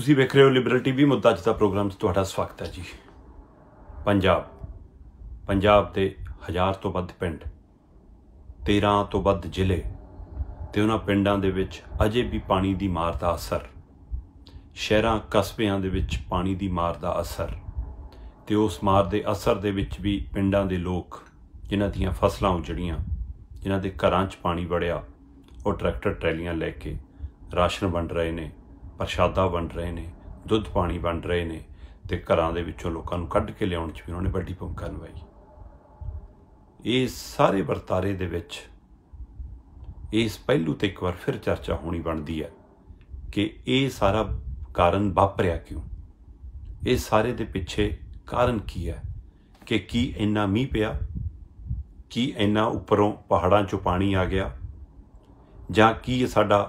ਤੁਸੀਂ ਵੇਖ ਰਹੇ ਹੋ ਲਿਬਰਲ ਟੀਵੀ ਮੁੱਦਾ ਅੱਜ ਦਾ ਪ੍ਰੋਗਰਾਮ ਤੁਹਾਡਾ ਸਵਾਗਤ ਹੈ ਜੀ ਪੰਜਾਬ ਪੰਜਾਬ ਦੇ ਹਜ਼ਾਰ ਤੋਂ ਵੱਧ ਪਿੰਡ 13 ਤੋਂ ਵੱਧ ਜ਼ਿਲ੍ਹੇ ਤੇ ਉਹਨਾਂ ਪਿੰਡਾਂ ਦੇ ਵਿੱਚ ਅਜੇ ਵੀ ਪਾਣੀ ਦੀ ਮਾਰ ਦਾ ਅਸਰ ਸ਼ਹਿਰਾਂ ਕਸਬਿਆਂ ਦੇ ਵਿੱਚ ਪਾਣੀ ਦੀ ਮਾਰ ਦਾ ਅਸਰ ਤੇ ਉਸ ਮਾਰ ਦੇ ਅਸਰ ਦੇ ਵਿੱਚ ਵੀ ਪਿੰਡਾਂ ਦੇ ਲੋਕ ਜਿਨ੍ਹਾਂ ਦੀਆਂ ਫਸਲਾਂ ਉਜੜੀਆਂ ਜਿਨ੍ਹਾਂ ਦੇ ਘਰਾਂ 'ਚ ਪਾਣੀ ਵੜਿਆ ਉਹ ਟਰੈਕਟਰ ਟਰੈਲੀਆਂ ਲੈ ਕੇ ਰਾਸ਼ਨ ਵੰਡ ਰਹੇ ਨੇ ਪ੍ਰਸ਼ਾਦਾ ਵੰਡ ਰਹੇ ਨੇ ਦੁੱਧ ਪਾਣੀ ਵੰਡ ਰਹੇ ਨੇ ਤੇ ਘਰਾਂ ਦੇ ਵਿੱਚੋਂ ਲੋਕਾਂ ਨੂੰ ਕੱਢ ਕੇ ਲਿਆਉਣ 'ਚ ਵੀ ਉਹਨਾਂ ਨੇ ਵੱਡੀ ਭੂਮਿਕਾ ਨਿਭਾਈ ਇਹ ਸਾਰੇ ਵਰਤਾਰੇ ਦੇ ਵਿੱਚ ਇਸ ਪਹਿਲੂ ਤੇ ਇੱਕ ਵਾਰ ਫਿਰ ਚਰਚਾ ਹੋਣੀ ਬਣਦੀ ਹੈ ਕਿ ਇਹ ਸਾਰਾ ਕਾਰਨ ਵਾਪਰਿਆ ਕਿਉਂ ਇਹ ਸਾਰੇ ਦੇ ਪਿੱਛੇ ਕਾਰਨ ਕੀ ਹੈ ਕਿ ਕੀ ਇੰਨਾ ਮੀਂਹ ਪਿਆ ਕੀ ਇੰਨਾ ਉੱਪਰੋਂ ਪਹਾੜਾਂ 'ਚੋਂ ਪਾਣੀ ਆ ਗਿਆ ਜਾਂ ਕੀ ਸਾਡਾ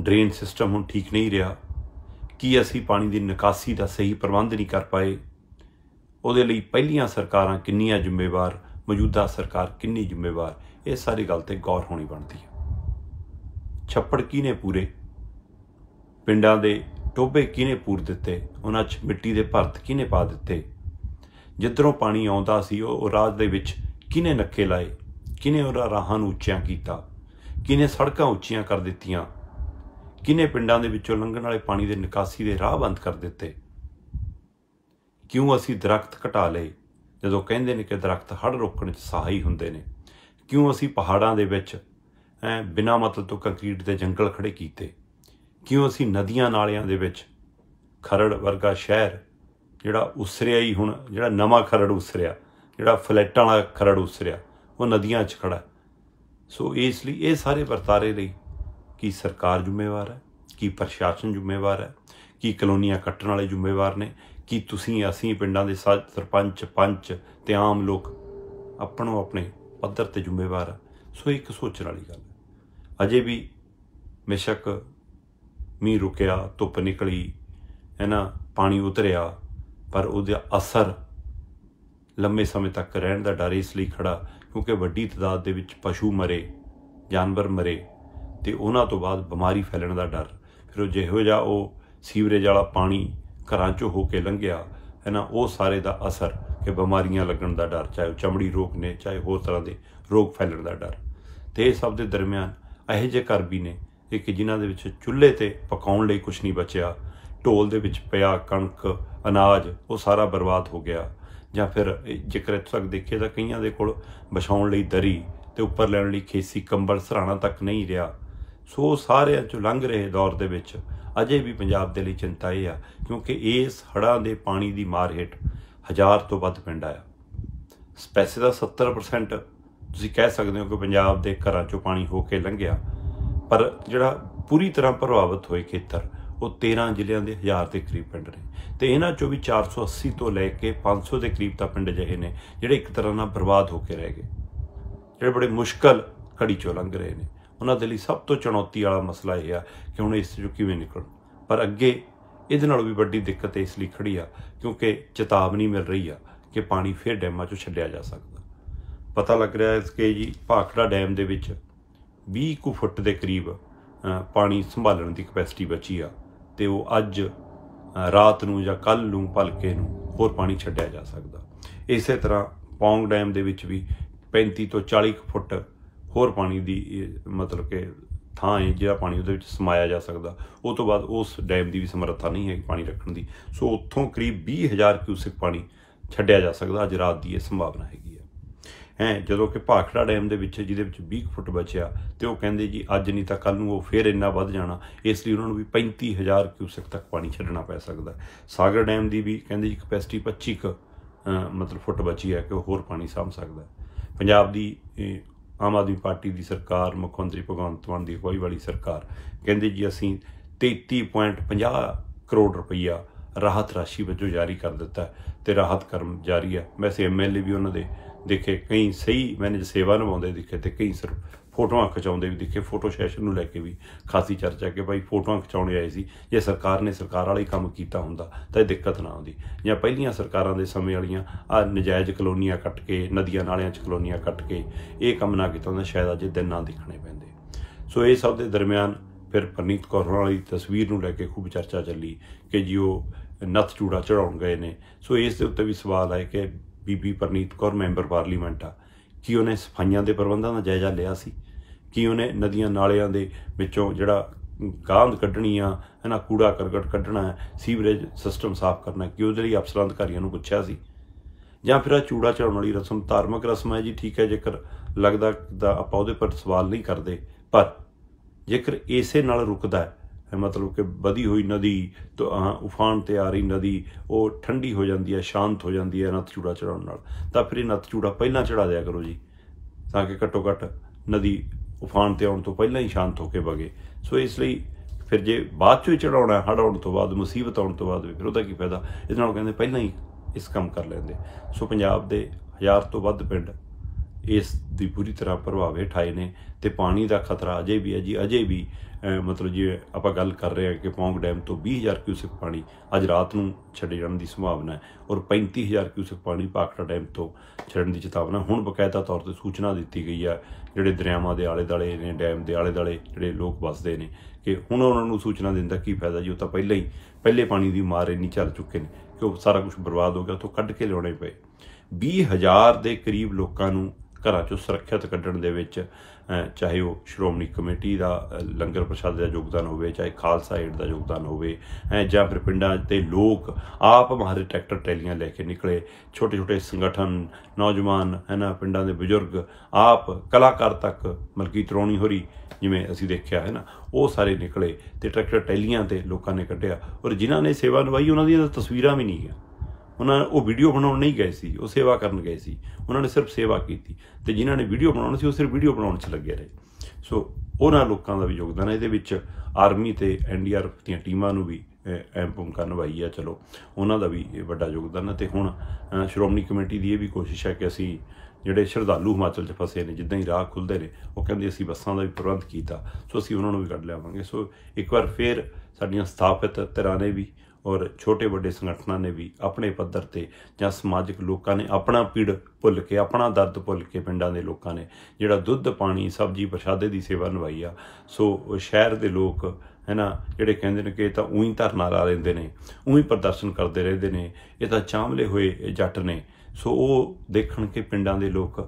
ਡਰੇਨ ਸਿਸਟਮ ਹੁਣ ਠੀਕ ਨਹੀਂ ਰਿਹਾ ਕੀ ਅਸੀਂ ਪਾਣੀ ਦੀ ਨਿਕਾਸੀ ਦਾ ਸਹੀ ਪ੍ਰਬੰਧ ਨਹੀਂ ਕਰ ਪਾਏ ਉਹਦੇ ਲਈ ਪਹਿਲੀਆਂ ਸਰਕਾਰਾਂ ਕਿੰਨੀਆਂ ਜ਼ਿੰਮੇਵਾਰ ਮੌਜੂਦਾ ਸਰਕਾਰ ਕਿੰਨੀ ਜ਼ਿੰਮੇਵਾਰ ਇਹ ਸਾਰੀ ਗੱਲ ਤੇ ਗੌਰ ਹੋਣੀ ਬਣਦੀ ਹੈ ਛੱਪੜ ਕਿਨੇ ਪੂਰੇ ਪਿੰਡਾਂ ਦੇ ਟੋਬੇ ਕਿਨੇ ਪੂਰ ਦਿੱਤੇ ਉਹਨਾਂ 'ਚ ਮਿੱਟੀ ਦੇ ਭਰਤ ਕਿਨੇ ਪਾ ਦਿੱਤੇ ਜਿੱਧਰੋਂ ਪਾਣੀ ਆਉਂਦਾ ਸੀ ਉਹ ਰਾਜ ਦੇ ਵਿੱਚ ਕਿਨੇ ਨੱਕੇ ਲਾਏ ਕਿਨੇ ਉਹਨਾਂ ਰਾਹਾਂ ਨੂੰ ਉੱਚੀਆਂ ਕੀਤਾ ਕਿਨੇ ਸੜਕਾਂ ਉੱਚੀਆਂ ਕਰ ਦਿੱਤੀਆਂ ਕਿਨੇ ਪਿੰਡਾਂ ਦੇ ਵਿੱਚੋਂ ਲੰਘਣ ਵਾਲੇ ਪਾਣੀ ਦੇ ਨਿਕਾਸੀ ਦੇ ਰਾਹ ਬੰਦ ਕਰ ਦਿੱਤੇ ਕਿਉਂ ਅਸੀਂ ਦਰਖਤ ਘਟਾ ਲਏ ਜਦੋਂ ਕਹਿੰਦੇ ਨੇ ਕਿ ਦਰਖਤ ਹੜ ਰੋਕਣ 'ਚ ਸਹਾਈ ਹੁੰਦੇ ਨੇ ਕਿਉਂ ਅਸੀਂ ਪਹਾੜਾਂ ਦੇ ਵਿੱਚ ਐ ਬਿਨਾ ਮਤਲਬ ਤੋਂ ਕੰਕਰੀਟ ਦੇ ਜੰਗਲ ਖੜੇ ਕੀਤੇ ਕਿਉਂ ਅਸੀਂ ਨਦੀਆਂ ਨਾਲਿਆਂ ਦੇ ਵਿੱਚ ਖਰੜ ਵਰਗਾ ਸ਼ਹਿਰ ਜਿਹੜਾ ਉਸਰਿਆ ਹੀ ਹੁਣ ਜਿਹੜਾ ਨਵਾਂ ਖਰੜ ਉਸਰਿਆ ਜਿਹੜਾ ਫਲੈਟਾਂ ਵਾਲਾ ਖਰੜ ਉਸਰਿਆ ਉਹ ਨਦੀਆਂ 'ਚ ਖੜਾ ਸੋ ਇਸ ਲਈ ਇਹ ਸਾਰੇ ਵਰਤਾਰੇ ਲਈ ਕੀ ਸਰਕਾਰ ਜ਼ਿੰਮੇਵਾਰ ਹੈ ਕੀ ਪ੍ਰਸ਼ਾਸਨ ਜ਼ਿੰਮੇਵਾਰ ਹੈ ਕੀ ਕਲੋਨੀਆਂ ਕੱਟਣ ਵਾਲੇ ਜ਼ਿੰਮੇਵਾਰ ਨੇ ਕੀ ਤੁਸੀਂ ਅਸੀਂ ਪਿੰਡਾਂ ਦੇ ਸਰਪੰਚ ਪੰਚ ਤੇ ਆਮ ਲੋਕ ਆਪਣੋ ਆਪਣੇ ਪੱਧਰ ਤੇ ਜ਼ਿੰਮੇਵਾਰ ਸੋ ਇੱਕ ਸੋਚਣ ਵਾਲੀ ਗੱਲ ਹੈ ਅਜੇ ਵੀ ਮਿਸ਼ਕ ਮੀਂਹ ਰੁਕਿਆ ਧੁੱਪ ਨਿਕਲੀ ਹੈ ਨਾ ਪਾਣੀ ਉਤਰਿਆ ਪਰ ਉਹਦੇ ਅਸਰ ਲੰਮੇ ਸਮੇਂ ਤੱਕ ਰਹਿਣ ਦਾ ਡਰ ਇਸ ਲਈ ਖੜਾ ਕਿਉਂਕਿ ਵੱਡੀ ਤਦਾਦ ਦੇ ਵਿੱਚ ਪਸ਼ੂ ਮਰੇ ਜਾਨਵਰ ਮਰੇ ਤੇ ਉਹਨਾਂ ਤੋਂ ਬਾਅਦ ਬਿਮਾਰੀ ਫੈਲਣ ਦਾ ਡਰ ਫਿਰ ਉਹ ਜਿਹੋ ਜਿਹਾ ਉਹ ਸੀਵਰੇਜ ਵਾਲਾ ਪਾਣੀ ਘਰਾਂ 'ਚੋਂ ਹੋ ਕੇ ਲੰਘਿਆ ਹੈ ਨਾ ਉਹ ਸਾਰੇ ਦਾ ਅਸਰ ਕਿ ਬਿਮਾਰੀਆਂ ਲੱਗਣ ਦਾ ਡਰ ਚਾਹੇ ਚਮੜੀ ਰੋਗ ਨੇ ਚਾਹੇ ਹੋਰ ਤਰ੍ਹਾਂ ਦੇ ਰੋਗ ਫੈਲਣ ਦਾ ਡਰ ਤੇ ਇਹ ਸਭ ਦੇ ਦਰਮਿਆਨ ਇਹੋ ਜੇ ਘਰ ਵੀ ਨੇ ਕਿ ਜਿਨ੍ਹਾਂ ਦੇ ਵਿੱਚ ਚੁੱਲ੍ਹੇ ਤੇ ਪਕਾਉਣ ਲਈ ਕੁਝ ਨਹੀਂ ਬਚਿਆ ਢੋਲ ਦੇ ਵਿੱਚ ਪਿਆ ਕਣਕ ਅਨਾਜ ਉਹ ਸਾਰਾ ਬਰਬਾਦ ਹੋ ਗਿਆ ਜਾਂ ਫਿਰ ਜੇਕਰ ਤੱਕ ਦੇਖੇ ਤਾਂ ਕਈਆਂ ਦੇ ਕੋਲ ਬਚਾਉਣ ਲਈ ਦਰੀ ਤੇ ਉੱਪਰ ਲੈਣ ਲਈ ਖੇਸੀ ਕੰਬਲ ਸਰਾਣਾ ਤੱਕ ਨਹੀਂ ਰਿਹਾ ਸੋ ਸਾਰਿਆਂ ਚੋਂ ਲੰਘ ਰਹੇ ਦੌਰ ਦੇ ਵਿੱਚ ਅਜੇ ਵੀ ਪੰਜਾਬ ਦੇ ਲਈ ਚਿੰਤਾ ਇਹ ਆ ਕਿਉਂਕਿ ਇਸ ਹੜਾਂ ਦੇ ਪਾਣੀ ਦੀ ਮਾਰ ਹੇਠ ਹਜ਼ਾਰ ਤੋਂ ਵੱਧ ਪਿੰਡ ਆ ਸਪੈਸੇ ਦਾ 70% ਤੁਸੀਂ ਕਹਿ ਸਕਦੇ ਹੋ ਕਿ ਪੰਜਾਬ ਦੇ ਘਰਾਂ ਚੋਂ ਪਾਣੀ ਹੋ ਕੇ ਲੰਘਿਆ ਪਰ ਜਿਹੜਾ ਪੂਰੀ ਤਰ੍ਹਾਂ ਪ੍ਰਭਾਵਿਤ ਹੋਏ ਖੇਤਰ ਉਹ 13 ਜ਼ਿਲ੍ਹਿਆਂ ਦੇ 1000 ਦੇ ਕਰੀਬ ਪਿੰਡ ਨੇ ਤੇ ਇਹਨਾਂ ਚੋਂ ਵੀ 480 ਤੋਂ ਲੈ ਕੇ 500 ਦੇ ਕਰੀਬ ਤਾਂ ਪਿੰਡ ਜਿਹੇ ਨੇ ਜਿਹੜੇ ਇੱਕ ਤਰ੍ਹਾਂ ਨਾਲ ਬਰਬਾਦ ਹੋ ਕੇ ਰਹਿ ਗਏ ਜਿਹੜੇ ਬੜੇ ਮੁਸ਼ਕਲ ਘੜੀ ਚੋਂ ਲੰਘ ਰਹੇ ਨੇ ਉਹਨਾਂ ਦੇ ਲਈ ਸਭ ਤੋਂ ਚੁਣੌਤੀ ਵਾਲਾ ਮਸਲਾ ਇਹ ਆ ਕਿ ਹੁਣ ਇਸ ਚੋਂ ਕਿਵੇਂ ਨਿਕਲਣ ਪਰ ਅੱਗੇ ਇਹਦੇ ਨਾਲ ਵੀ ਵੱਡੀ ਦਿੱਕਤ ਇਸ ਲਈ ਖੜੀ ਆ ਕਿਉਂਕਿ ਚੇਤਾਵਨੀ ਮਿਲ ਰਹੀ ਆ ਕਿ ਪਾਣੀ ਫੇਰ ਡੈਮਾਂ 'ਚੋਂ ਛੱਡਿਆ ਜਾ ਸਕਦਾ ਪਤਾ ਲੱਗ ਰਿਹਾ ਹੈ ਕਿ ਜੀ ਭਾਖੜਾ ਡੈਮ ਦੇ ਵਿੱਚ 20 ਕੁ ਫੁੱਟ ਦੇ ਕਰੀਬ ਪਾਣੀ ਸੰਭਾਲਣ ਦੀ ਕਪੈਸਿਟੀ ਬਚੀ ਆ ਤੇ ਉਹ ਅੱਜ ਰਾਤ ਨੂੰ ਜਾਂ ਕੱਲ ਨੂੰ ਭਲਕੇ ਨੂੰ ਹੋਰ ਪਾਣੀ ਛੱਡਿਆ ਜਾ ਸਕਦਾ ਇਸੇ ਤਰ੍ਹਾਂ ਪੌਂਗ ਡੈਮ ਦੇ ਵਿੱਚ ਵੀ 35 ਤੋਂ 40 ਫੁੱਟ ਹੋਰ ਪਾਣੀ ਦੀ ਮਤਲਬ ਕਿ ਥਾਂ ਹੈ ਜਿਹੜਾ ਪਾਣੀ ਉਹਦੇ ਵਿੱਚ ਸਮਾਇਆ ਜਾ ਸਕਦਾ ਉਹ ਤੋਂ ਬਾਅਦ ਉਸ ਡੈਮ ਦੀ ਵੀ ਸਮਰੱਥਾ ਨਹੀਂ ਹੈ ਪਾਣੀ ਰੱਖਣ ਦੀ ਸੋ ਉੱਥੋਂ ਕਰੀਬ 20000 ਕਿਊਸਿਕ ਪਾਣੀ ਛੱਡਿਆ ਜਾ ਸਕਦਾ ਅੱਜ ਰਾਤ ਦੀ ਇਹ ਸੰਭਾਵਨਾ ਹੈਗੀ ਹੈ ਹੈ ਜਦੋਂ ਕਿ ਭਾਖੜਾ ਡੈਮ ਦੇ ਵਿੱਚ ਜਿਹਦੇ ਵਿੱਚ 20 ਫੁੱਟ ਬਚਿਆ ਤੇ ਉਹ ਕਹਿੰਦੇ ਜੀ ਅੱਜ ਨਹੀਂ ਤਾਂ ਕੱਲ ਨੂੰ ਉਹ ਫੇਰ ਇੰਨਾ ਵੱਧ ਜਾਣਾ ਇਸ ਲਈ ਉਹਨਾਂ ਨੂੰ ਵੀ 35000 ਕਿਊਸਿਕ ਤੱਕ ਪਾਣੀ ਛੱਡਣਾ ਪੈ ਸਕਦਾ ਸਾਗਰ ਡੈਮ ਦੀ ਵੀ ਕਹਿੰਦੇ ਜੀ ਕਪੈਸਿਟੀ 25 ਮਤਲਬ ਫੁੱਟ ਬਚੀ ਹੈ ਕਿ ਉਹ ਹੋਰ ਪਾਣੀ ਸਾਂਭ ਸਕਦਾ ਪੰਜਾਬ ਦੀ ਆਮ ਆਦਮੀ ਪਾਰਟੀ ਦੀ ਸਰਕਾਰ ਮੁੱਖ ਮੰਤਰੀ ਭਗਵੰਤ ਮਾਨ ਦੀ ਅਗਵਾਈ ਵਾਲੀ ਸਰਕਾਰ ਕਹਿੰਦੇ ਜੀ ਅਸੀਂ 33.50 ਕਰੋੜ ਰੁਪਈਆ ਰਾਹਤ ਰਾਸ਼ੀ ਵਜੋਂ ਜਾਰੀ ਕਰ ਦਿੱਤਾ ਤੇ ਰਾਹਤ ਕਰਮ ਜਾਰੀ ਹੈ ਵੈਸੇ ਐਮਐਲਏ ਵੀ ਉਹਨਾਂ ਦੇ ਦੇਖੇ ਕਈ ਸਹੀ ਮੈਨੇਜ ਸੇਵਾ ਨਿਭਾਉਂਦੇ ਦਿਖੇ ਤੇ ਕਈ ਸਿਰਫ ਫੋਟੋਆਂ ਖਿਚਾਉਂਦੇ ਵੀ ਦੇਖੇ ਫੋਟੋ ਸੈਸ਼ਨ ਨੂੰ ਲੈ ਕੇ ਵੀ ਖਾਸੀ ਚਰਚਾ ਕਿ ਭਾਈ ਫੋਟੋਆਂ ਖਿਚਾਉਣੇ ਆਏ ਸੀ ਜੇ ਸਰਕਾਰ ਨੇ ਸਰਕਾਰ ਵਾਲਾ ਹੀ ਕੰਮ ਕੀਤਾ ਹੁੰਦਾ ਤਾਂ ਇਹ ਦਿੱਕਤ ਨਾ ਆਉਂਦੀ ਜਾਂ ਪਹਿਲੀਆਂ ਸਰਕਾਰਾਂ ਦੇ ਸਮੇਂ ਵਾਲੀਆਂ ਆ ਨਜਾਇਜ਼ ਕਲੋਨੀਆਂ ਕੱਟ ਕੇ ਨਦੀਆਂ ਨਾਲਿਆਂ 'ਚ ਕਲੋਨੀਆਂ ਕੱਟ ਕੇ ਇਹ ਕੰਮ ਨਾ ਕੀਤਾ ਹੁੰਦਾ ਸ਼ਾਇਦ ਅੱਜ ਦਿਨ ਨਾ ਦੇਖਣੇ ਪੈਂਦੇ ਸੋ ਇਹ ਸਭ ਦੇ ਦਰਮਿਆਨ ਫਿਰ ਪਰਨੀਤ ਕੌਰ ਵਾਲੀ ਤਸਵੀਰ ਨੂੰ ਲੈ ਕੇ ਖੂਬ ਚਰਚਾ ਚੱਲੀ ਕਿ ਜੀ ਉਹ ਨੱਥ ਚੂੜਾ ਚੜਾਉਣ ਗਏ ਨੇ ਸੋ ਇਸ ਦੇ ਉੱਤੇ ਵੀ ਸਵਾਲ ਆਏ ਕਿ ਬੀਬੀ ਪਰਨੀਤ ਕੌਰ ਮੈਂਬਰ ਪਾਰਲੀਮੈਂਟ ਆ ਕੀ ਉਹਨੇ ਸਫਾਈਆਂ ਦੇ ਪ੍ਰਬੰਧਾਂ ਦਾ ਜਾਇਜ਼ਾ ਲਿਆ ਸੀ ਕੀ ਉਹਨੇ ਨਦੀਆਂ ਨਾਲਿਆਂ ਦੇ ਵਿੱਚੋਂ ਜਿਹੜਾ ਗਾਂਦ ਕੱਢਣੀ ਆ ਹਨਾ ਕੂੜਾ ਕਰਕਟ ਕੱਢਣਾ ਹੈ ਸੀਵਰੇਜ ਸਿਸਟਮ ਸਾਫ਼ ਕਰਨਾ ਕਿ ਉਹਦੇ ਲਈ ਅਫਸਰਾਂ ਅਧਿਕਾਰੀਆਂ ਨੂੰ ਪੁੱਛਿਆ ਸੀ ਜਾਂ ਫਿਰ ਆ ਚੂੜਾ ਚੜਾਉਣ ਵਾਲੀ ਰਸਮ ਧਾਰਮਿਕ ਰਸਮ ਹੈ ਜੀ ਠੀਕ ਹੈ ਜੇਕਰ ਲੱਗਦਾ ਦਾ ਆਪਾਂ ਉਹਦੇ ਪਰ ਸਵਾਲ ਨਹੀਂ ਕਰਦੇ ਪਰ ਜੇਕਰ ਇਸੇ ਨਾਲ ਰੁਕਦਾ ਹੈ ਮਤਲਬ ਕਿ ਵਧੀ ਹੋਈ ਨਦੀ ਉਫਾਨ ਤੇ ਆ ਰਹੀ ਨਦੀ ਉਹ ਠੰਡੀ ਹੋ ਜਾਂਦੀ ਹੈ ਸ਼ਾਂਤ ਹੋ ਜਾਂਦੀ ਹੈ ਨਤ ਚੂੜਾ ਚੜਾਉਣ ਨਾਲ ਤਾਂ ਫਿਰ ਇਹ ਨਤ ਚੂੜਾ ਪਹਿਲਾਂ ਚੜਾ ਦਿਆ ਕਰੋ ਜੀ ਤਾਂ ਕਿ ਘੱਟੋ ਘੱਟ ਨਦੀ ਉਫਾਨ ਤੇ ਆਉਣ ਤੋਂ ਪਹਿਲਾਂ ਹੀ ਸ਼ਾਂਤ ਹੋ ਕੇ ਵਗੇ ਸੋ ਇਸ ਲਈ ਫਿਰ ਜੇ ਬਾਅਦ ਚ ਚੜਾਉਣਾ ਹੜ ਆਉਣ ਤੋਂ ਬਾਅਦ ਮੁਸੀਬਤ ਆਉਣ ਤੋਂ ਬਾਅਦ ਫਿਰ ਉਹਦਾ ਕੀ ਫਾਇਦਾ ਇਸ ਨਾਲ ਕਹਿੰਦੇ ਪਹਿਲਾਂ ਹੀ ਇਸ ਕੰਮ ਕਰ ਲੈਂਦੇ ਸੋ ਪੰਜਾਬ ਦੇ ਹਜ਼ਾਰ ਤੋਂ ਵੱਧ ਪਿੰਡ ਇਸ ਦੀ ਪੂਰੀ ਤਰ੍ਹਾਂ ਪ੍ਰਭਾਵ ਹੇਠ ਆਏ ਨੇ ਤੇ ਪਾਣੀ ਦਾ ਖਤਰਾ ਅਜੇ ਵੀ ਹੈ ਜੀ ਅਜੇ ਵੀ ਮਤਲਬ ਜੇ ਆਪਾਂ ਗੱਲ ਕਰ ਰਹੇ ਹਾਂ ਕਿ ਪੌਂਗ ਡੈਮ ਤੋਂ 20000 ਕਿਊਸਿਕ ਪਾਣੀ ਅੱਜ ਰਾਤ ਨੂੰ ਛੱਡੇ ਜਾਣ ਦੀ ਸੰਭਾਵਨਾ ਹੈ ਔਰ 35000 ਕਿਊਸਿਕ ਪਾਣੀ ਪਾਕੜਾ ਡੈਮ ਤੋਂ ਛੱਡਣ ਦੀ ਚੇਤਾਵਨਾ ਹੁਣ ਬਕਾਇਦਾ ਤੌਰ ਤੇ ਸੂਚਨਾ ਦਿੱਤੀ ਗਈ ਹੈ ਜਿਹੜੇ ਦਰਿਆਵਾਂ ਦੇ ਆਲੇ-ਦਾਲੇ ਨੇ ਡੈਮ ਦੇ ਆਲੇ-ਦਾਲੇ ਜਿਹੜੇ ਲੋਕ ਵੱਸਦੇ ਨੇ ਕਿ ਹੁਣ ਉਹਨਾਂ ਨੂੰ ਸੂਚਨਾ ਦੇਣ ਦਾ ਕੀ ਫਾਇਦਾ ਜੀ ਉਹ ਤਾਂ ਪਹਿਲਾਂ ਹੀ ਪਹਿਲੇ ਪਾਣੀ ਦੀ ਮਾਰ ਇੰਨੀ ਚੱਲ ਚੁੱਕੇ ਨੇ ਕਿ ਉਹ ਸਾਰਾ ਕੁਝ ਬਰਬਾਦ ਹੋ ਗਿਆ ਤੋਂ ਕੱਢ ਕੇ ਲਿਆਉਣੇ ਪਏ 20000 ਦੇ ਕਰੀਬ ਲੋਕਾਂ ਨੂੰ ਘਰਾਂ ਚੋਂ ਸੁਰੱਖਿਅਤ ਕੱਢਣ ਦੇ ਵਿੱਚ ਚਾਹੇ ਉਹ ਸ਼੍ਰੋਮਣੀ ਕਮੇਟੀ ਦਾ ਲੰਗਰ ਪ੍ਰਸ਼ਾਦ ਦਾ ਯੋਗਦਾਨ ਹੋਵੇ ਚਾਹੇ ਖਾਲਸਾ ਏਡ ਦਾ ਯੋਗਦਾਨ ਹੋਵੇ ਜਾਂ ਫਿਰ ਪਿੰਡਾਂ ਦੇ ਲੋਕ ਆਪ ਮਹਾਰੇ ਟਰੈਕਟਰ ਟੈਲੀਆਂ ਲੈ ਕੇ ਨਿਕਲੇ ਛੋਟੇ ਛੋਟੇ ਸੰਗਠਨ ਨੌਜਵਾਨ ਹੈਨਾ ਪਿੰਡਾਂ ਦੇ ਬਜ਼ੁਰਗ ਆਪ ਕਲਾਕਾਰ ਤੱਕ ਮਲਕੀ ਤਰੋਣੀ ਹੋਰੀ ਜਿਵੇਂ ਅਸੀਂ ਦੇਖਿਆ ਹੈ ਨਾ ਉਹ ਸਾਰੇ ਨਿਕਲੇ ਤੇ ਟਰੈਕਟਰ ਟੈਲੀਆਂ ਤੇ ਲੋਕਾਂ ਨੇ ਕੱਢਿਆ ਔਰ ਜਿਨ੍ਹਾਂ ਨੇ ਸੇਵਾ ਨਿਭਾਈ ਉਹਨਾਂ ਦੀਆਂ ਤਸਵੀਰਾਂ ਵੀ ਨਹੀਂ ਹੈ ਉਹਨਾਂ ਉਹ ਵੀਡੀਓ ਬਣਾਉਣ ਨਹੀਂ ਗਏ ਸੀ ਉਹ ਸੇਵਾ ਕਰਨ ਗਏ ਸੀ ਉਹਨਾਂ ਨੇ ਸਿਰਫ ਸੇਵਾ ਕੀਤੀ ਤੇ ਜਿਨ੍ਹਾਂ ਨੇ ਵੀਡੀਓ ਬਣਾਉਣੀ ਸੀ ਉਹ ਸਿਰਫ ਵੀਡੀਓ ਬਣਾਉਣ 'ਚ ਲੱਗੇ ਰਹੇ ਸੋ ਉਹਨਾਂ ਲੋਕਾਂ ਦਾ ਵੀ ਯੋਗਦਾਨ ਹੈ ਇਹਦੇ ਵਿੱਚ ਆਰਮੀ ਤੇ ਐਨਡੀਆਰਐਫ ਦੀਆਂ ਟੀਮਾਂ ਨੂੰ ਵੀ ਐਮ ਕਰਨ ਨਿਭਾਈ ਆ ਚਲੋ ਉਹਨਾਂ ਦਾ ਵੀ ਵੱਡਾ ਯੋਗਦਾਨ ਹੈ ਤੇ ਹੁਣ ਸ਼੍ਰੋਮਣੀ ਕਮੇਟੀ ਦੀ ਇਹ ਵੀ ਕੋਸ਼ਿਸ਼ ਹੈ ਕਿ ਅਸੀਂ ਜਿਹੜੇ ਸ਼ਰਧਾਲੂ ਹਿਮਾਚਲ 'ਚ ਫਸੇ ਨੇ ਜਿੱਦਾਂ ਹੀ ਰਾਹ ਖੁੱਲਦੇ ਨੇ ਉਹ ਕਹਿੰਦੇ ਅਸੀਂ ਬੱਸਾਂ ਦਾ ਵੀ ਪ੍ਰਬੰਧ ਕੀਤਾ ਸੋ ਅਸੀਂ ਉਹਨਾਂ ਨੂੰ ਵੀ ਕੱਢ ਲਿਆਵਾਂਗੇ ਸੋ ਇੱਕ ਵਾਰ ਫੇਰ ਸਾਡੀਆਂ ਸਥਾਪਿਤ ਤਰਾਨੇ ਵੀ ਔਰ ਛੋਟੇ ਵੱਡੇ ਸੰਗਠਨਾਂ ਨੇ ਵੀ ਆਪਣੇ ਪੱਧਰ ਤੇ ਜਾਂ ਸਮਾਜਿਕ ਲੋਕਾਂ ਨੇ ਆਪਣਾ ਪੀੜ ਭੁੱਲ ਕੇ ਆਪਣਾ ਦਰਦ ਭੁੱਲ ਕੇ ਪਿੰਡਾਂ ਦੇ ਲੋਕਾਂ ਨੇ ਜਿਹੜਾ ਦੁੱਧ ਪਾਣੀ ਸਬਜ਼ੀ ਪ੍ਰਸ਼ਾਦੇ ਦੀ ਸੇਵਾ ਨਿਭਾਈ ਆ ਸੋ ਸ਼ਹਿਰ ਦੇ ਲੋਕ ਹੈ ਨਾ ਜਿਹੜੇ ਕਹਿੰਦੇ ਨੇ ਕਿ ਇਹ ਤਾਂ ਉਹੀ ਧਰਨਾ ਲਾ ਲੈਂਦੇ ਨੇ ਉਹੀ ਪ੍ਰਦਰਸ਼ਨ ਕਰਦੇ ਰਹਿੰਦੇ ਨੇ ਇਹ ਤਾਂ ਚਾਮਲੇ ਹੋਏ ਜੱਟ ਨੇ ਸੋ ਉਹ ਦੇਖਣ ਕੇ ਪਿੰਡਾਂ ਦੇ ਲੋਕ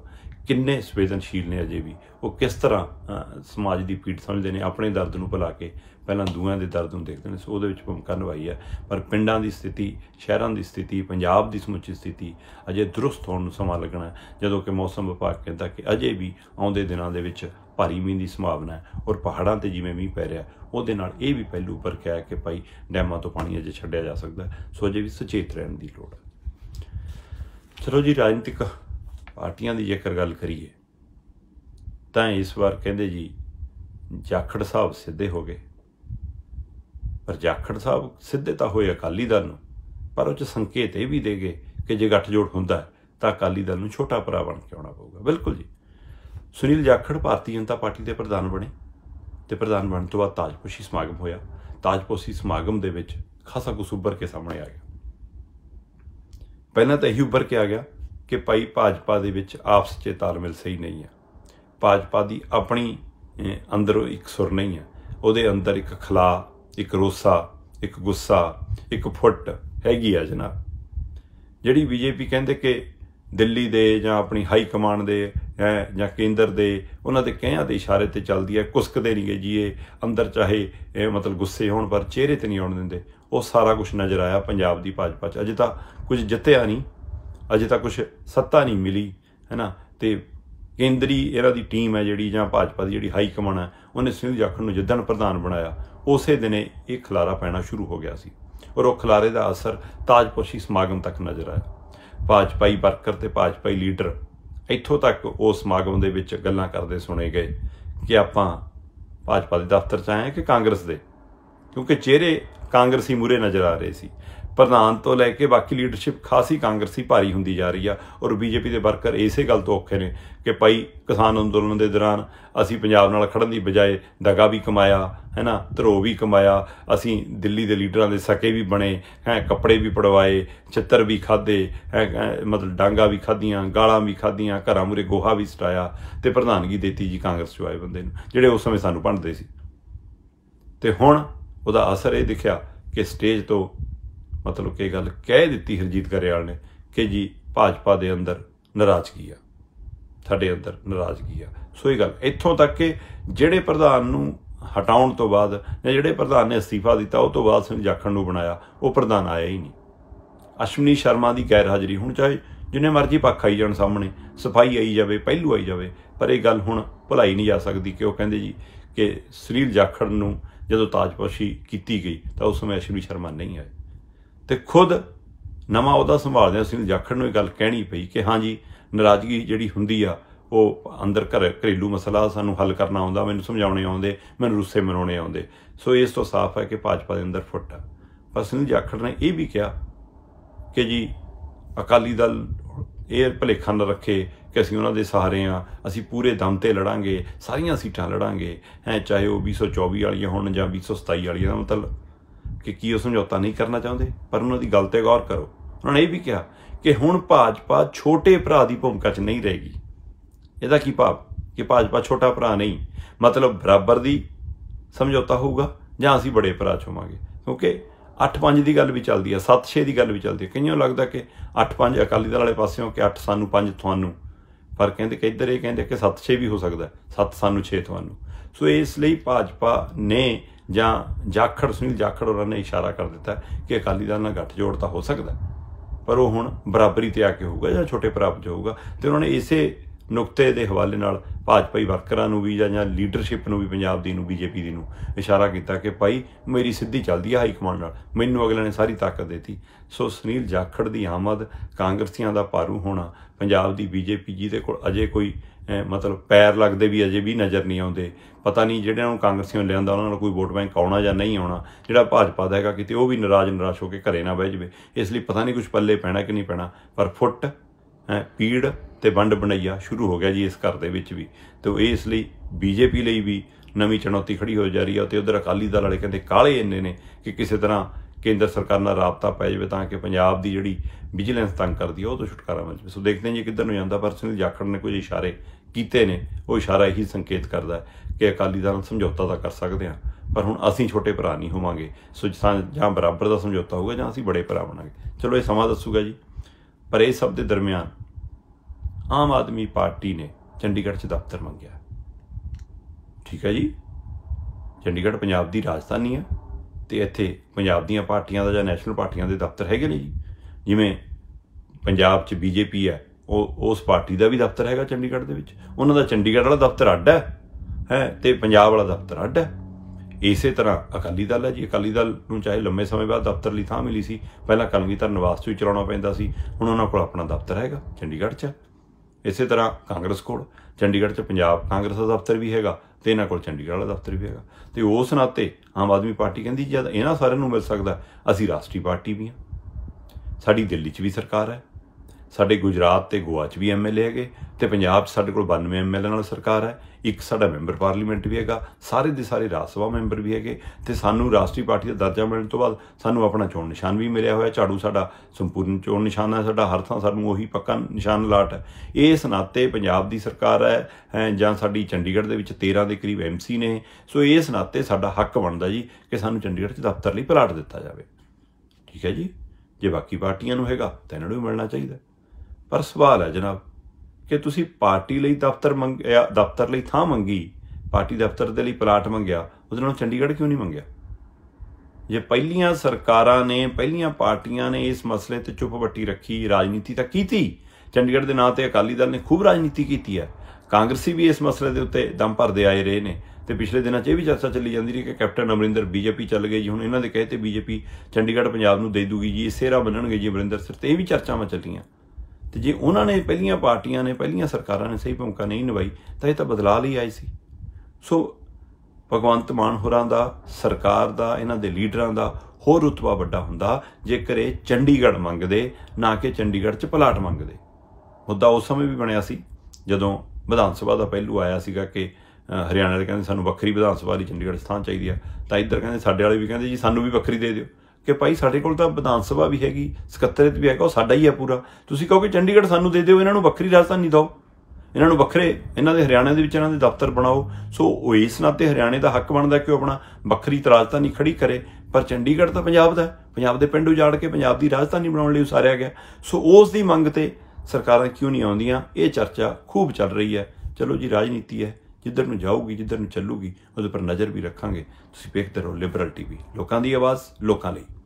ਕਿੰਨੇ ਸੰਵੇਦਨਸ਼ੀਲ ਨੇ ਅਜੇ ਵੀ ਉਹ ਕਿਸ ਤਰ੍ਹਾਂ ਸਮਾਜ ਦੀ ਪੀੜ ਸਮਝਦੇ ਨੇ ਆਪਣੇ ਦਰਦ ਨੂੰ ਭੁਲਾ ਕੇ ਪਹਿਲਾਂ ਦੂਆਂ ਦੇ ਦਰਦ ਨੂੰ ਦੇਖਦੇ ਨੇ ਸੋ ਉਹਦੇ ਵਿੱਚ ਭੂਮਿਕਾ ਨਿਭਾਈ ਹੈ ਪਰ ਪਿੰਡਾਂ ਦੀ ਸਥਿਤੀ ਸ਼ਹਿਰਾਂ ਦੀ ਸਥਿਤੀ ਪੰਜਾਬ ਦੀ ਸਮੁੱਚੀ ਸਥਿਤੀ ਅਜੇ ਦਰਸਤ ਹੋਣ ਨੂੰ ਸਮਾਂ ਲੱਗਣਾ ਜਦੋਂ ਕਿ ਮੌਸਮ ਵਿਭਾਗ ਕਹਿੰਦਾ ਕਿ ਅਜੇ ਵੀ ਆਉਂਦੇ ਦਿਨਾਂ ਦੇ ਵਿੱਚ ਭਾਰੀ ਮੀਂਹ ਦੀ ਸੰਭਾਵਨਾ ਹੈ ਔਰ ਪਹਾੜਾਂ ਤੇ ਜਿਵੇਂ ਮੀਂਹ ਪੈ ਰਿਹਾ ਉਹਦੇ ਨਾਲ ਇਹ ਵੀ ਪਹਿਲੂ ਉੱਪਰ ਕਿਹਾ ਕਿ ਭਾਈ ਡੈਮਾਂ ਤੋਂ ਪਾਣੀ ਅਜੇ ਛੱਡਿਆ ਜਾ ਸਕਦਾ ਸੋ ਅਜੇ ਵੀ ਸੁਚੇਤ ਰਹਿਣ ਦੀ ਲੋੜ ਹੈ ਚਲੋ ਜੀ ਰਾਜਨੀਤਿਕ ਪਾਰਟੀਆਂ ਦੀ ਜੇਕਰ ਗੱਲ ਕਰੀਏ ਤਾਂ ਇਸ ਵਾਰ ਕਹਿੰਦੇ ਜੀ ਜਾਖੜ ਸਾਹਿਬ ਸਿੱਧੇ ਹੋ ਗਏ ਪਰ ਜਾਖੜ ਸਾਹਿਬ ਸਿੱਧੇ ਤਾਂ ਹੋਏ ਅਕਾਲੀ ਦਲ ਨੂੰ ਪਰ ਉਹ ਚ ਸੰਕੇਤ ਇਹ ਵੀ ਦੇ ਗਏ ਕਿ ਜੇ ਗੱਠਜੋੜ ਹੁੰਦਾ ਤਾਂ ਅਕਾਲੀ ਦਲ ਨੂੰ ਛੋਟਾ ਭਰਾ ਬਣ ਕੇ ਆਉਣਾ ਪਊਗਾ ਬਿਲਕੁਲ ਜੀ ਸੁਨੀਲ ਜਾਖੜ ਭਾਰਤੀ ਜਨਤਾ ਪਾਰਟੀ ਦੇ ਪ੍ਰਧਾਨ ਬਣੇ ਤੇ ਪ੍ਰਧਾਨ ਬਣਨ ਤੋਂ ਬਾਅਦ ਤਾਜਪੋਸ਼ੀ ਸਮਾਗਮ ਹੋਇਆ ਤਾਜਪੋਸ਼ੀ ਸਮਾਗਮ ਦੇ ਵਿੱਚ ਖਾਸਾ ਕੁਸੂਬਰ ਕੇ ਸਾਹਮਣੇ ਆ ਗਿਆ ਪਹਿਲਾਂ ਤਾਂ ਇਹ ਉੱਭਰ ਕੇ ਆ ਗਿਆ ਕਿ ਭਾਈ ਭਾਜਪਾ ਦੇ ਵਿੱਚ ਆਪਸ 'ਚ ਤਾਲਮੇਲ ਸਹੀ ਨਹੀਂ ਹੈ ਭਾਜਪਾ ਦੀ ਆਪਣੀ ਅੰਦਰੋਂ ਇੱਕ ਸੁਰ ਨਹੀਂ ਹੈ ਉਹਦੇ ਅੰਦਰ ਇੱਕ ਖਲਾ ਇੱਕ ਰੋਸਾ ਇੱਕ ਗੁੱਸਾ ਇੱਕ ਫੁੱਟ ਹੈਗੀ ਆ ਜਨਾਬ ਜਿਹੜੀ ਬੀਜੇਪੀ ਕਹਿੰਦੇ ਕਿ ਦਿੱਲੀ ਦੇ ਜਾਂ ਆਪਣੀ ਹਾਈ ਕਮਾਂਡ ਦੇ ਜਾਂ ਕੇਂਦਰ ਦੇ ਉਹਨਾਂ ਦੇ ਕਹਿਆਂ ਦੇ ਇਸ਼ਾਰੇ ਤੇ ਚੱਲਦੀ ਹੈ ਕੁਸਕਦੇ ਨਹੀਂ ਗਏ ਜੀ ਇਹ ਅੰਦਰ ਚਾਹੇ ਇਹ ਮਤਲਬ ਗੁੱਸੇ ਹੋਣ ਪਰ ਚਿਹਰੇ ਤੇ ਨਹੀਂ ਆਉਣ ਦਿੰਦੇ ਉਹ ਸਾਰਾ ਕੁਝ ਨਜ਼ਰ ਆਇਆ ਪੰਜਾਬ ਦੀ ਭਾਜਪਾ 'ਚ ਅਜੇ ਤਾਂ ਕੁਝ ਜਿੱਤਿਆ ਨਹੀਂ ਅਜੇ ਤੱਕ ਕੁਝ ਸੱਤਾ ਨਹੀਂ ਮਿਲੀ ਹੈਨਾ ਤੇ ਕੇਂਦਰੀ ਇਹਨਾਂ ਦੀ ਟੀਮ ਹੈ ਜਿਹੜੀ ਜਾਂ ਭਾਜਪਾ ਦੀ ਜਿਹੜੀ ਹਾਈ ਕਮਾਨ ਹੈ ਉਹਨੇ ਸਿੰਘ ਜਾਖੜ ਨੂੰ ਜਿੱਦਣ ਪ੍ਰਧਾਨ ਬਣਾਇਆ ਉਸੇ ਦਿਨੇ ਇਹ ਖਲਾਰਾ ਪੈਣਾ ਸ਼ੁਰੂ ਹੋ ਗਿਆ ਸੀ ਔਰ ਉਹ ਖਲਾਰੇ ਦਾ ਅਸਰ ਤਾਜਪੋਸ਼ੀ ਸਮਾਗਮ ਤੱਕ ਨਜ਼ਰ ਆਇਆ ਭਾਜਪਾਈ ਵਰਕਰ ਤੇ ਭਾਜਪਾਈ ਲੀਡਰ ਇੱਥੋਂ ਤੱਕ ਉਸ ਸਮਾਗਮ ਦੇ ਵਿੱਚ ਗੱਲਾਂ ਕਰਦੇ ਸੁਣੇ ਗਏ ਕਿ ਆਪਾਂ ਭਾਜਪਾ ਦੇ ਦਫ਼ਤਰ 'ਚ ਆਏ ਕਿ ਕਾਂਗਰਸ ਦੇ ਕਿਉਂਕਿ ਚਿਹਰੇ ਕਾਂਗਰਸੀ ਮੂਰੇ ਨਜ਼ਰ ਆ ਰਹੇ ਸੀ ਪ੍ਰਧਾਨ ਤੋਂ ਲੈ ਕੇ ਬਾਕੀ ਲੀਡਰਸ਼ਿਪ ਖਾਸੀ ਕਾਂਗਰਸੀ ਭਾਰੀ ਹੁੰਦੀ ਜਾ ਰਹੀ ਆ ਔਰ ਬੀਜੇਪੀ ਦੇ ਵਰਕਰ ਇਸੇ ਗੱਲ ਤੋਂ ਔਖੇ ਨੇ ਕਿ ਭਾਈ ਕਿਸਾਨ ਅੰਦੋਲਨ ਦੇ ਦੌਰਾਨ ਅਸੀਂ ਪੰਜਾਬ ਨਾਲ ਖੜਨ ਦੀ ਬਜਾਏ ਦਗਾ ਵੀ ਕਮਾਇਆ ਹੈਨਾ ਧਰੋ ਵੀ ਕਮਾਇਆ ਅਸੀਂ ਦਿੱਲੀ ਦੇ ਲੀਡਰਾਂ ਦੇ ਸਕੇ ਵੀ ਬਣੇ ਹੈ ਕੱਪੜੇ ਵੀ ਪੜਵਾਏ ਛੱਤਰ ਵੀ ਖਾਦੇ ਮਤਲਬ ਡਾਂਗਾ ਵੀ ਖਾਧੀਆਂ ਗਾਲਾਂ ਵੀ ਖਾਧੀਆਂ ਘਰਾਂ ਮੂਰੇ ਗੋਹਾ ਵੀ ਸਟਾਇਆ ਤੇ ਪ੍ਰਧਾਨਗੀ ਦਿੱਤੀ ਜੀ ਕਾਂਗਰਸ ਚੋਂ ਆਏ ਬੰਦੇ ਨੂੰ ਜਿਹੜੇ ਉਸ ਸਮੇਂ ਸਾਨੂੰ ਭੰਡਦੇ ਸੀ ਤੇ ਹੁਣ ਉਹਦਾ ਅਸਰ ਇਹ ਦਿਖਿਆ ਕਿ ਸਟੇਜ ਤੋਂ ਮਤਲਬ ਕਿ ਗੱਲ ਕਹਿ ਦਿੱਤੀ ਹਰਜੀਤ ਗਰੇਵਾਲ ਨੇ ਕਿ ਜੀ ਭਾਜਪਾ ਦੇ ਅੰਦਰ ਨਰਾਜ਼ਗੀ ਆ ਸਾਡੇ ਅੰਦਰ ਨਰਾਜ਼ਗੀ ਆ ਸੋ ਇਹ ਗੱਲ ਇੱਥੋਂ ਤੱਕ ਕਿ ਜਿਹੜੇ ਪ੍ਰਧਾਨ ਨੂੰ ਹਟਾਉਣ ਤੋਂ ਬਾਅਦ ਜਾਂ ਜਿਹੜੇ ਪ੍ਰਧਾਨ ਨੇ ਅਸਤੀਫਾ ਦਿੱਤਾ ਉਹ ਤੋਂ ਬਾਅਦ ਸਿੰਘ ਜਾਖੜ ਨੂੰ ਬਣਾਇਆ ਉਹ ਪ੍ਰਧਾਨ ਆਇਆ ਹੀ ਨਹੀਂ ਅਸ਼ਮਨੀ ਸ਼ਰਮਾ ਦੀ ਗੈਰ ਹਾਜ਼ਰੀ ਹੁਣ ਚਾਹੇ ਜਿੰਨੇ ਮਰਜ਼ੀ ਪੱਖ ਆਈ ਜਾਣ ਸਾਹਮਣੇ ਸਫਾਈ ਆਈ ਜਾਵੇ ਪਹਿਲੂ ਆਈ ਜਾਵੇ ਪਰ ਇਹ ਗੱਲ ਹੁਣ ਭੁਲਾਈ ਨਹੀਂ ਜਾ ਸਕਦੀ ਕਿ ਉਹ ਕਹਿੰਦੇ ਜੀ ਕਿ ਸ੍ਰੀਲ ਜਾਖੜ ਨੂੰ ਜਦੋਂ ਤਾਜਪੋਸ਼ੀ ਕੀਤੀ ਗਈ ਤਾਂ ਉਸ ਸਮੇਂ ਅਸ਼ਮਨੀ ਸ਼ਰਮਾ ਨਹੀਂ ਆਏ ਤੇ ਖੁਦ ਨਵਾਂ ਉਹਦਾ ਸੰਭਾਲਦੇ ਅਸੀਂ ਜਾਖੜ ਨੂੰ ਇਹ ਗੱਲ ਕਹਿਣੀ ਪਈ ਕਿ ਹਾਂ ਜੀ ਜਿਹੜੀ ਹੁੰਦੀ ਆ ਉਹ ਅੰਦਰ ਘਰ ਘਰੇਲੂ ਮਸਲਾ ਸਾਨੂੰ ਹੱਲ ਕਰਨਾ ਆਉਂਦਾ ਮੈਨੂੰ ਸਮਝਾਉਣੇ ਆਉਂਦੇ ਮੈਨੂੰ ਰੁੱਸੇ ਮਨਾਉਣੇ ਆਉਂਦੇ ਸੋ ਇਸ ਤੋਂ ਸਾਫ਼ ਹੈ ਕਿ ਭਾਜਪਾ ਦੇ ਅੰਦਰ ਫੁੱਟ ਆ ਪਰ ਸਿੰਘ ਜਾਖੜ ਨੇ ਇਹ ਵੀ ਕਿਹਾ ਕਿ ਜੀ ਅਕਾਲੀ ਦਲ ਇਹ ਭਲੇਖਾ ਨਾ ਰੱਖੇ ਕਿ ਅਸੀਂ ਉਹਨਾਂ ਦੇ ਸਹਾਰੇ ਆ ਅਸੀਂ ਪੂਰੇ ਦਮ ਤੇ ਲੜਾਂਗੇ ਸਾਰੀਆਂ ਸੀਟਾਂ ਲੜਾਂਗੇ ਹੈ ਚਾਹੇ ਉਹ 224 ਵਾਲੀਆਂ ਹੋਣ ਜਾਂ 227 ਵਾਲੀਆਂ ਮਤਲਬ ਕਿ ਕੀ ਉਹ ਸਮਝੌਤਾ ਨਹੀਂ ਕਰਨਾ ਚਾਹੁੰਦੇ ਪਰ ਉਹਨਾਂ ਦੀ ਗੱਲ ਤੇ ਗੌਰ ਕਰੋ ਉਹਨਾਂ ਨੇ ਇਹ ਵੀ ਕਿਹਾ ਕਿ ਹੁਣ ਭਾਜਪਾ ਛੋਟੇ ਭਰਾ ਦੀ ਭੂਮਿਕਾ 'ਚ ਨਹੀਂ ਰਹੇਗੀ ਇਹਦਾ ਕੀ ਭਾਵ ਕਿ ਭਾਜਪਾ ਛੋਟਾ ਭਰਾ ਨਹੀਂ ਮਤਲਬ ਬਰਾਬਰ ਦੀ ਸਮਝੌਤਾ ਹੋਊਗਾ ਜਾਂ ਅਸੀਂ ਬੜੇ ਭਰਾ ਚ ਹੋਵਾਂਗੇ ਕਿਉਂਕਿ 8-5 ਦੀ ਗੱਲ ਵੀ ਚੱਲਦੀ ਆ 7-6 ਦੀ ਗੱਲ ਵੀ ਚੱਲਦੀ ਆ ਕਈਆਂ ਨੂੰ ਲੱਗਦਾ ਕਿ 8-5 ਅਕਾਲੀ ਦਲ ਵਾਲੇ ਪਾਸਿਓਂ ਕਿ 8 ਸਾਨੂੰ 5 ਤੁਹਾਨੂੰ ਪਰ ਕਹਿੰਦੇ ਕਿ ਇੱਧਰ ਇਹ ਕਹਿੰਦੇ ਕਿ 7-6 ਵੀ ਹੋ ਸਕਦਾ 7 ਸਾਨੂੰ 6 ਤੁਹਾਨੂੰ ਸੋ ਇਸ ਲਈ ਭਾਜਪਾ ਨੇ ਜਾਂ ਜਾਖੜ ਸੁਨੀਲ ਜਾਖੜ ਉਹਨਾਂ ਨੇ ਇਸ਼ਾਰਾ ਕਰ ਦਿੱਤਾ ਕਿ ਅਕਾਲੀ ਦਲ ਨਾਲ ਜੋੜ ਤਾਂ ਹੋ ਸਕਦਾ ਪਰ ਉਹ ਹੁਣ ਬਰਾਬਰੀ ਤੇ ਆ ਕੇ ਹੋਊਗਾ ਜਾਂ ਛੋਟੇ ਪ੍ਰਾਪਤ ਹੋਊਗਾ ਤੇ ਉਹਨਾਂ ਨੇ ਇਸੇ ਨੁਕਤੇ ਦੇ ਹਵਾਲੇ ਨਾਲ ਭਾਜਪਾਈ ਵਰਕਰਾਂ ਨੂੰ ਵੀ ਜਾਂ ਲੀਡਰਸ਼ਿਪ ਨੂੰ ਵੀ ਪੰਜਾਬ ਦੀ ਨੂੰ ਬੀਜੇਪੀ ਦੀ ਨੂੰ ਇਸ਼ਾਰਾ ਕੀਤਾ ਕਿ ਭਾਈ ਮੇਰੀ ਸਿੱਧੀ ਚੱਲਦੀ ਹੈ ਹਾਈ ਕਮਾਂਡ ਨਾਲ ਮੈਨੂੰ ਅਗਲੇ ਨੇ ਸਾਰੀ ਤਾਕਤ ਦਿੱਤੀ ਸੋ ਸੁਨੀਲ ਜਾਖੜ ਦੀ ਆਮਦ ਕਾਂਗਰਸੀਆਂ ਦਾ ਪਾਰੂ ਹੋਣਾ ਪੰਜਾਬ ਦੀ ਬੀਜੇਪੀ ਜੀ ਦੇ ਕੋਲ ਅਜੇ ਕੋਈ ਮਤਲਬ ਪੈਰ ਲੱਗਦੇ ਵੀ ਅਜੇ ਵੀ ਨਜ਼ਰ ਨਹੀਂ ਆਉਂਦੇ ਪਤਾ ਨਹੀਂ ਜਿਹੜਿਆਂ ਨੂੰ ਕਾਂਗਰਸੀਆਂ ਲਿਆਂਦਾ ਉਹਨਾਂ ਨਾਲ ਕੋਈ ਵੋਟ ਬੈਂਕ ਆਉਣਾ ਜਾਂ ਨਹੀਂ ਆਉਣਾ ਜਿਹੜਾ ਭਾਜਪਾ ਦਾ ਹੈਗਾ ਕਿਤੇ ਉਹ ਵੀ ਨਾਰਾਜ਼ ਨਰਾਸ਼ ਹੋ ਕੇ ਘਰੇ ਨਾ ਬਹਿ ਜਵੇ ਇਸ ਲਈ ਪਤਾ ਨਹੀਂ ਕੁਝ ਪੱਲੇ ਪੈਣਾ ਕਿ ਨਹੀਂ ਪੈਣਾ ਪਰ ਫੁੱਟ ਪੀੜ ਤੇ ਵੰਡ ਬਣਈਆ ਸ਼ੁਰੂ ਹੋ ਗਿਆ ਜੀ ਇਸ ਘਰ ਦੇ ਵਿੱਚ ਵੀ ਤੇ ਉਹ ਇਸ ਲਈ ਬੀਜੇਪੀ ਲਈ ਵੀ ਨਵੀਂ ਚੁਣੌਤੀ ਖੜੀ ਹੋ ਜਾ ਰਹੀ ਹੈ ਤੇ ਉਧਰ ਅਕਾਲੀ ਦਲ ਵਾਲੇ ਕਹਿੰਦੇ ਕਾਲੇ ਇੰਨੇ ਨੇ ਕਿ ਕਿਸੇ ਤਰ੍ਹਾਂ ਕੇਂਦਰ ਸਰਕਾਰ ਨਾਲ ਰਾਬਤਾ ਪੈ ਜਾਵੇ ਤਾਂ ਕਿ ਪੰਜਾਬ ਦੀ ਜਿਹੜੀ ਵਿਜੀਲੈਂਸ ਤੰਗ ਕਰਦੀ ਉਹ ਤੋਂ ਛੁਟਕਾਰਾ ਮਿਲ ਜਾਵੇ ਸੋ ਦੇਖਦੇ ਹਾਂ ਜੀ ਕਿੱਧਰ ਨੂੰ ਜਾਂਦਾ ਪਰਸਨਲ ਜਾਖੜ ਨੇ ਕੋਈ ਇਸ਼ਾਰੇ ਕੀਤੇ ਨੇ ਉਹ ਇਸ਼ਾਰਾ ਇਹੀ ਸੰਕੇਤ ਕਰਦਾ ਹੈ ਕਿ ਅਕਾਲੀ ਦਲ ਨਾਲ ਸਮਝੌਤਾ ਤਾਂ ਕਰ ਸਕਦੇ ਆ ਪਰ ਹੁਣ ਅਸੀਂ ਛੋਟੇ ਭਰਾ ਨਹੀਂ ਹੋਵਾਂਗੇ ਸੋ ਜਾਂ ਬਰਾਬਰ ਦਾ ਸਮਝੌਤਾ ਹੋਊਗਾ ਜਾਂ ਅਸੀਂ ਬੜੇ ਭਰਾ ਬਣਾਂਗੇ ਚਲੋ ਇਹ ਸਮਾਂ ਦੱਸੂਗਾ ਜੀ ਪਰ ਇਹ ਸਭ ਦੇ ਦਰਮਿਆਨ ਆਮ ਆਦਮੀ ਪਾਰਟੀ ਨੇ ਚੰਡੀਗੜ੍ਹ 'ਚ ਦਫ਼ਤਰ ਮੰਗਿਆ ਠੀਕ ਹੈ ਜੀ ਚੰਡੀਗੜ੍ਹ ਪੰਜਾਬ ਦੀ ਰਾਜਧਾਨੀ ਹੈ ਤੇ ਇੱਥੇ ਪੰਜਾਬ ਦੀਆਂ ਪਾਰਟੀਆਂ ਦਾ ਜਾਂ ਨੈਸ਼ਨਲ ਪਾਰਟੀਆਂ ਦੇ ਦਫ਼ਤਰ ਹੈਗੇ ਨੇ ਜੀ ਜਿਵੇਂ ਪੰਜਾਬ 'ਚ ਬੀਜੇਪੀ ਹੈ ਉਹ ਉਸ ਪਾਰਟੀ ਦਾ ਵੀ ਦਫ਼ਤਰ ਹੈਗਾ ਚੰਡੀਗੜ੍ਹ ਦੇ ਵਿੱਚ ਉਹਨਾਂ ਦਾ ਚੰਡੀਗੜ੍ਹ ਵਾਲਾ ਦਫ਼ਤਰ ਅੱਡ ਹੈ ਹੈ ਤੇ ਪੰਜਾਬ ਵਾਲਾ ਦਫ਼ਤਰ ਅੱਡ ਹੈ ਇਸੇ ਤਰ੍ਹਾਂ ਅਕਾਲੀ ਦਲ ਹੈ ਜੀ ਅਕਾਲੀ ਦਲ ਨੂੰ ਚਾਹੇ ਲੰਮੇ ਸਮੇਂ ਬਾਅਦ ਦਫ਼ਤਰ ਲਈ ਥਾਂ ਮਿਲੀ ਸੀ ਪਹਿਲਾਂ ਕਲਗੀਧਰ ਨਿਵਾਸ ਤੋਂ ਹੀ ਚਲਾਉਣਾ ਪੈਂਦਾ ਸੀ ਹੁਣ ਉਹਨਾਂ ਕੋਲ ਆਪਣਾ ਦਫ਼ਤਰ ਹੈਗਾ ਚੰਡੀਗੜ੍ਹ 'ਚ ਇਸੇ ਤਰ੍ਹਾਂ ਕਾਂਗਰਸ ਕੋਲ ਚੰਡੀਗੜ੍ਹ 'ਚ ਪੰਜਾਬ ਕਾਂਗਰਸ ਦਾ ਦਫ਼ਤਰ ਵੀ ਹੈਗਾ ਤੇ ਇਹਨਾਂ ਕੋਲ ਚੰਡੀਗੜ੍ਹ ਵਾਲਾ ਦਫ਼ਤਰ ਵੀ ਹੈਗਾ ਤੇ ਉਸ ਨਾਤੇ ਆਮ ਆਦਮੀ ਪਾਰਟੀ ਕਹਿੰਦੀ ਜਦ ਇਹਨਾਂ ਸਾਰਿਆਂ ਨੂੰ ਮਿਲ ਸਕਦਾ ਅਸੀਂ ਰਾਸ਼ਟਰੀ ਪਾਰਟੀ ਵੀ ਹਾਂ ਸਾਡੀ ਦਿੱਲੀ 'ਚ ਵੀ ਸਰਕਾਰ ਹੈ ਸਾਡੇ ਗੁਜਰਾਤ ਤੇ ਗੋਆ 'ਚ ਵੀ ਐਮਐਲਏ ਹੈਗੇ ਤੇ ਪੰਜਾਬ 'ਚ ਸਾਡੇ ਕੋਲ 92 ਐਮਐਲਏ ਨਾਲ ਸਰਕਾਰ ਹੈ ਇੱਕ ਸਾਡਾ ਮੈਂਬਰ ਪਾਰਲੀਮੈਂਟ ਵੀ ਹੈਗਾ ਸਾਰੇ ਦੇ ਸਾਰੇ ਰਾਜ ਸਭਾ ਮੈਂਬਰ ਵੀ ਹੈਗੇ ਤੇ ਸਾਨੂੰ ਰਾਸ਼ਟਰੀ ਪਾਰਟੀ ਦਾ ਦਰਜਾ ਮਿਲਣ ਤੋਂ ਬਾਅਦ ਸਾਨੂੰ ਆਪਣਾ ਚੋਣ ਨਿਸ਼ਾਨ ਵੀ ਮਿਲਿਆ ਹੋਇਆ ਝਾੜੂ ਸਾਡਾ ਸੰਪੂਰਨ ਚੋਣ ਨਿਸ਼ਾਨ ਹੈ ਸਾਡਾ ਹਰ ਥਾਂ ਸਾਨੂੰ ਉਹੀ ਪੱਕਾ ਨਿਸ਼ਾਨ ਲਾਟ ਹੈ ਇਸ ਨਾਤੇ ਪੰਜਾਬ ਦੀ ਸਰਕਾਰ ਹੈ ਜਾਂ ਸਾਡੀ ਚੰਡੀਗੜ੍ਹ ਦੇ ਵਿੱਚ 13 ਦੇ ਕਰੀਬ ਐਮਸੀ ਨੇ ਸੋ ਇਹ ਨਾਤੇ ਸਾਡਾ ਹੱਕ ਬਣਦਾ ਜੀ ਕਿ ਸਾਨੂੰ ਚੰਡੀਗੜ੍ਹ 'ਚ ਦਫ਼ਤਰ ਲਈ ਪਲਾਟ ਦਿੱਤਾ ਜਾਵੇ ਠੀਕ ਹੈ ਜੀ ਜੇ ਬਾਕੀ ਪਾਰਟੀਆਂ ਨੂੰ ਹੈਗਾ ਤਾਂ ਇਹਨਾਂ ਨੂੰ ਵੀ ਮਿਲਣਾ ਚਾਹੀਦਾ ਪਰ ਸਵਾਲ ਹੈ ਜਨਾਬ ਕਿ ਤੁਸੀਂ ਪਾਰਟੀ ਲਈ ਦਫ਼ਤਰ ਮੰਗਿਆ ਦਫ਼ਤਰ ਲਈ ਥਾਂ ਮੰਗੀ ਪਾਰਟੀ ਦਫ਼ਤਰ ਦੇ ਲਈ ਪਲਾਟ ਮੰਗਿਆ ਉਹਨਾਂ ਨੂੰ ਚੰਡੀਗੜ੍ਹ ਕਿਉਂ ਨਹੀਂ ਮੰਗਿਆ ਜੇ ਪਹਿਲੀਆਂ ਸਰਕਾਰਾਂ ਨੇ ਪਹਿਲੀਆਂ ਪਾਰਟੀਆਂ ਨੇ ਇਸ ਮਸਲੇ ਤੇ ਚੁੱਪ ਬੱਟੀ ਰੱਖੀ ਰਾਜਨੀਤੀ ਤਾਂ ਕੀਤੀ ਚੰਡੀਗੜ੍ਹ ਦੇ ਨਾਂ ਤੇ ਅਕਾਲੀ ਦਲ ਨੇ ਖੂਬ ਰਾਜਨੀਤੀ ਕੀਤੀ ਹੈ ਕਾਂਗਰਸੀ ਵੀ ਇਸ ਮਸਲੇ ਦੇ ਉੱਤੇ ਦਮ ਭਰਦੇ ਆਏ ਰਹੇ ਨੇ ਤੇ ਪਿਛਲੇ ਦਿਨਾਂ 'ਚ ਇਹ ਵੀ ਚਰਚਾ ਚੱਲੀ ਜਾਂਦੀ ਰਹੀ ਕਿ ਕੈਪਟਨ ਅਮਰਿੰਦਰ ਬੀਜੇਪੀ ਚੱਲ ਗਏ ਜੀ ਹੁਣ ਇਹਨਾਂ ਦੇ ਕਹੇ ਤੇ ਬੀਜੇਪੀ ਚੰਡੀਗੜ੍ਹ ਪੰਜਾਬ ਨੂੰ ਦੇ ਦੂਗੀ ਜੀ ਸੇਰਾ ਬੰਨਣਗੇ ਜੀ ਅਮਰਿੰਦਰ ਸਿਰ ਤੇ ਇਹ ਵੀ ਚਰਚਾਵਾਂ ਚੱਲੀਆਂ ਤੇ ਜੇ ਉਹਨਾਂ ਨੇ ਪਹਿਲੀਆਂ ਪਾਰਟੀਆਂ ਨੇ ਪਹਿਲੀਆਂ ਸਰਕਾਰਾਂ ਨੇ ਸਹੀ ਭੂਮਿਕਾ ਨਹੀਂ ਨਿਭਾਈ ਤਾਂ ਇਹ ਤਾਂ ਬਦਲਾਅ ਲਈ ਆਈ ਸੀ ਸੋ ਭਗਵੰਤ ਮਾਨ ਹੋਰਾਂ ਦਾ ਸਰਕਾਰ ਦਾ ਇਹਨਾਂ ਦੇ ਲੀਡਰਾਂ ਦਾ ਹੋਰ ਰੁਤਬਾ ਵੱਡਾ ਹੁੰਦਾ ਜੇਕਰ ਇਹ ਚੰਡੀਗੜ੍ਹ ਮੰਗਦੇ ਨਾ ਕਿ ਚੰਡੀਗੜ੍ਹ 'ਚ ਪਲਾਟ ਮੰਗਦੇ ਮੁੱਦਾ ਉਸ ਸਮੇਂ ਵੀ ਬਣਿਆ ਸੀ ਜਦੋਂ ਵਿਧਾਨ ਸਭਾ ਦਾ ਪਹਿਲੂ ਆਇਆ ਸੀਗਾ ਕਿ ਹਰਿਆਣਾ ਦੇ ਕਹਿੰਦੇ ਸਾਨੂੰ ਵੱਖਰੀ ਵਿਧਾਨ ਸਭਾ ਦੀ ਚੰਡੀਗੜ੍ਹ ਸਥਾਨ ਚਾਹੀਦੀ ਆ ਤਾਂ ਇੱਧਰ ਕਹਿੰਦੇ ਸਾਡੇ ਵਾਲੇ ਵੀ ਕਹਿੰਦੇ ਜੀ ਸਾਨੂੰ ਵੀ ਵੱਖਰੀ ਦੇ ਦਿਓ ਕਿ ਭਾਈ ਸਾਡੇ ਕੋਲ ਤਾਂ ਵਿਧਾਨ ਸਭਾ ਵੀ ਹੈਗੀ ਸਕੱਤਰੇਤ ਵੀ ਹੈਗਾ ਉਹ ਸਾਡਾ ਹੀ ਹੈ ਪੂਰਾ ਤੁਸੀਂ ਕਹੋ ਕਿ ਚੰਡੀਗੜ੍ਹ ਸਾਨੂੰ ਦੇ ਦਿਓ ਇਹਨਾਂ ਨੂੰ ਵੱਖਰੀ ਰਾਜਧਾਨੀ ਦਿਓ ਇਹਨਾਂ ਨੂੰ ਵੱਖਰੇ ਇਹਨਾਂ ਦੇ ਹਰਿਆਣਾ ਦੇ ਵਿੱਚ ਇਹਨਾਂ ਦੇ ਦਫ਼ਤਰ ਬਣਾਓ ਸੋ ਉਹ ਇਸ ਨਾਤੇ ਹਰਿਆਣੇ ਦਾ ਹੱਕ ਬਣਦਾ ਕਿ ਉਹ ਆਪਣਾ ਵੱਖਰੀ ਰਾਜਧਾਨੀ ਖੜੀ ਕਰੇ ਪਰ ਚੰਡੀਗੜ੍ਹ ਤਾਂ ਪੰਜਾਬ ਦਾ ਪੰਜਾਬ ਦੇ ਪਿੰਡ ਉਜਾੜ ਕੇ ਪੰਜਾਬ ਦੀ ਰਾਜਧਾਨੀ ਬਣਾਉਣ ਲਈ ਉਸਾਰਿਆ ਗਿਆ ਸੋ ਉਸ ਦੀ ਮੰਗ ਤੇ ਸਰਕਾਰਾਂ ਕਿਉਂ ਨਹੀਂ ਆਉਂਦੀਆਂ ਇਹ ਚਰਚਾ ਖੂਬ ਚੱਲ ਰਹੀ ਹੈ ਚਲੋ ਜੀ ਰਾਜਨੀਤੀ ਹੈ ਜਿੱਧਰ ਨੂੰ ਜਾਊਗੀ ਜਿੱਧਰ ਨੂੰ ਚੱਲੂਗੀ ਉਹਦੇ ਪਰ ਨਜ਼ਰ ਵੀ ਰੱਖਾਂਗੇ ਤੁਸੀਂ ਵੇਖਦੇ ਰਹੋ ਲਿਬਰਲ ਟੀਵੀ ਲੋਕਾਂ ਦੀ ਆਵਾਜ਼ ਲੋਕਾਂ ਲਈ